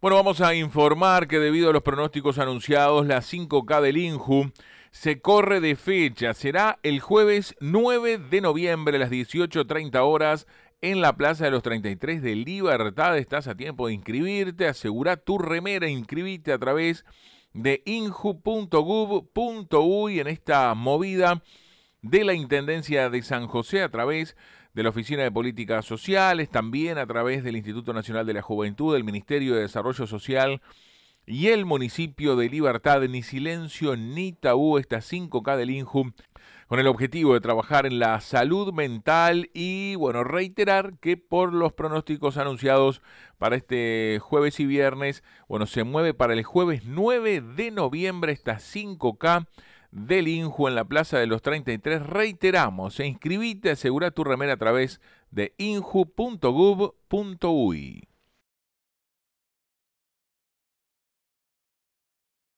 Bueno, vamos a informar que debido a los pronósticos anunciados, la 5K del INJU se corre de fecha. Será el jueves 9 de noviembre a las 18.30 horas en la Plaza de los 33 de Libertad. Estás a tiempo de inscribirte, asegura tu remera, inscribite a través de inju.gov.uy en esta movida de la Intendencia de San José a través de la Oficina de Políticas Sociales, también a través del Instituto Nacional de la Juventud, del Ministerio de Desarrollo Social y el municipio de Libertad, ni silencio ni tabú, esta 5K del INJU, con el objetivo de trabajar en la salud mental y, bueno, reiterar que por los pronósticos anunciados para este jueves y viernes, bueno, se mueve para el jueves 9 de noviembre esta 5K del Inju en la Plaza de los 33. Reiteramos, e inscribite, asegura tu remera a través de inju.gov.uy.